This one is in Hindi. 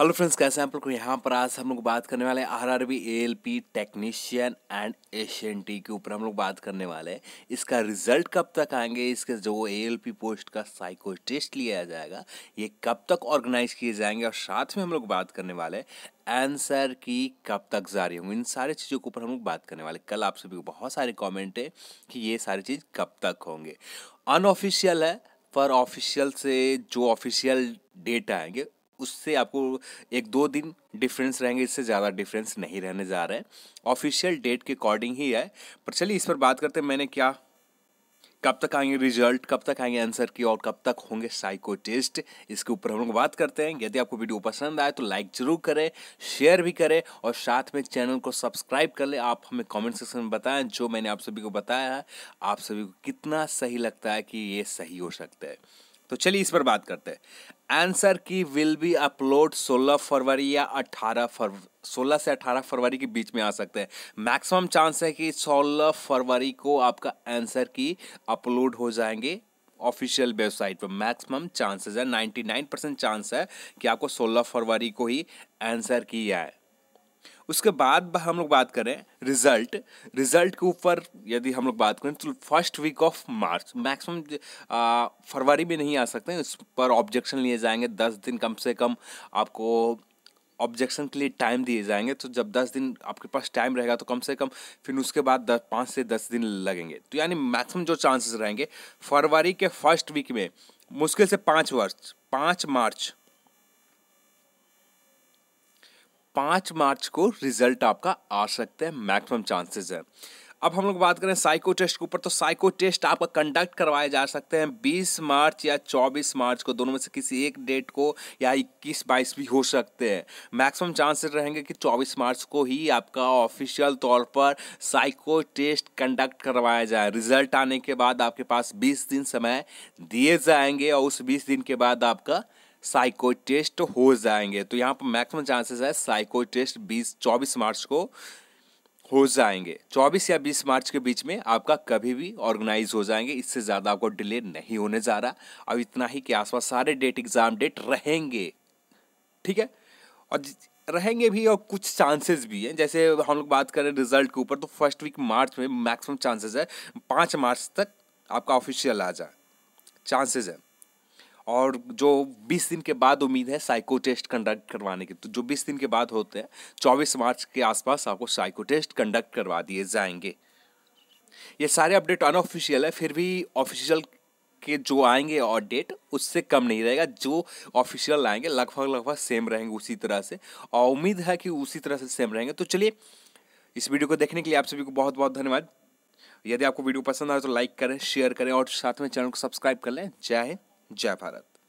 हेलो फ्रेंड्स कैसे हैं आप लोग यहाँ पर आज हम लोग बात करने वाले हैं R R B L P technician and Asian T के ऊपर हम लोग बात करने वाले हैं इसका रिजल्ट कब तक आएंगे इसके जो ए एल पी पोस्ट का साइको टेस्ट लिया जाएगा ये कब तक ऑर्गेनाइज किए जाएंगे और साथ में हम लोग बात करने वाले हैं आंसर की कब तक जारी होंगे इन सारी चीज़ों के ऊपर हम लोग बात करने वाले कल आप सभी को बहुत सारे कॉमेंट है कि ये सारी चीज़ कब तक होंगे अनऑफिशियल है पर ऑफिशियल से जो ऑफिशियल डेट आएंगे उससे आपको एक दो दिन डिफरेंस रहेंगे इससे ज़्यादा डिफरेंस नहीं रहने जा रहे हैं ऑफिशियल डेट के अकॉर्डिंग ही है पर चलिए इस पर बात करते हैं मैंने क्या कब तक आएंगे रिजल्ट कब तक आएंगे आंसर की और कब तक होंगे साइको टेस्ट इसके ऊपर हम लोग बात करते हैं यदि आपको वीडियो पसंद आए तो लाइक जरूर करें शेयर भी करें और साथ में चैनल को सब्सक्राइब कर लें आप हमें कमेंट सेक्शन में बताएं जो मैंने आप सभी को बताया है आप सभी को कितना सही लगता है कि ये सही हो सकता है तो चलिए इस पर बात करते हैं आंसर की विल बी अपलोड 16 फरवरी या 18 फर 16 से 18 फरवरी के बीच में आ सकते हैं मैक्सिमम चांस है कि 16 फरवरी को आपका आंसर की अपलोड हो जाएंगे ऑफिशियल वेबसाइट पर मैक्सिमम चांसेस है 99 परसेंट चांस है कि आपको 16 फरवरी को ही आंसर की आए उसके बाद हम लोग बात करें रिजल्ट रिजल्ट के ऊपर यदि हम लोग बात करें तो first week of March maximum फरवरी में नहीं आ सकते उस पर ऑब्जेक्शन लिए जाएंगे दस दिन कम से कम आपको ऑब्जेक्शन के लिए टाइम दिए जाएंगे तो जब दस दिन आपके पास टाइम रहेगा तो कम से कम फिर उसके बाद दस पाँच से दस दिन लगेंगे तो यानी मैक्सिमम जो चांसेस रहेंगे फरवरी के फर्स्ट वीक में मुश्किल से पाँच वर्ष पाँच मार्च पाँच मार्च को रिजल्ट आपका आ सकता है मैक्सिमम चांसेस है अब हम लोग बात करें साइको टेस्ट के ऊपर तो साइको टेस्ट आपका कंडक्ट करवाए जा सकते हैं 20 मार्च या 24 मार्च को दोनों में से किसी एक डेट को या 21 बाईस भी हो सकते हैं मैक्सिमम चांसेस रहेंगे कि 24 मार्च को ही आपका ऑफिशियल तौर पर साइको टेस्ट कंडक्ट करवाया जाए रिजल्ट आने के बाद आपके पास बीस दिन समय दिए जाएंगे और उस बीस दिन के बाद आपका साइको टेस्ट हो जाएंगे तो यहाँ पर मैक्सिमम चांसेस है साइको टेस्ट बीस चौबीस मार्च को हो जाएंगे चौबीस या बीस मार्च के बीच में आपका कभी भी ऑर्गेनाइज हो जाएंगे इससे ज़्यादा आपको डिले नहीं होने जा रहा अब इतना ही के आसपास सारे डेट एग्ज़ाम डेट रहेंगे ठीक है और रहेंगे भी और कुछ चांसेस भी हैं जैसे हम लोग बात करें रिजल्ट के ऊपर तो फर्स्ट वीक मार्च में मैक्सिमम चांसेस है पाँच मार्च तक आपका ऑफिशियल आ जाए चांसेस है और जो 20 दिन के बाद उम्मीद है साइको टेस्ट कंडक्ट करवाने की तो जो 20 दिन के बाद होते हैं 24 मार्च के आसपास आपको साइको टेस्ट कंडक्ट करवा दिए जाएंगे ये सारे अपडेट अनऑफिशियल है फिर भी ऑफिशियल के जो आएंगे और डेट उससे कम नहीं रहेगा जो ऑफिशियल आएंगे लगभग लगभग सेम रहेंगे उसी तरह से और उम्मीद है कि उसी तरह से सेम रहेंगे तो चलिए इस वीडियो को देखने के लिए आप सभी को बहुत बहुत धन्यवाद यदि आपको वीडियो पसंद आए तो लाइक करें शेयर करें और साथ में चैनल को सब्सक्राइब कर लें जय हिंद जय भारत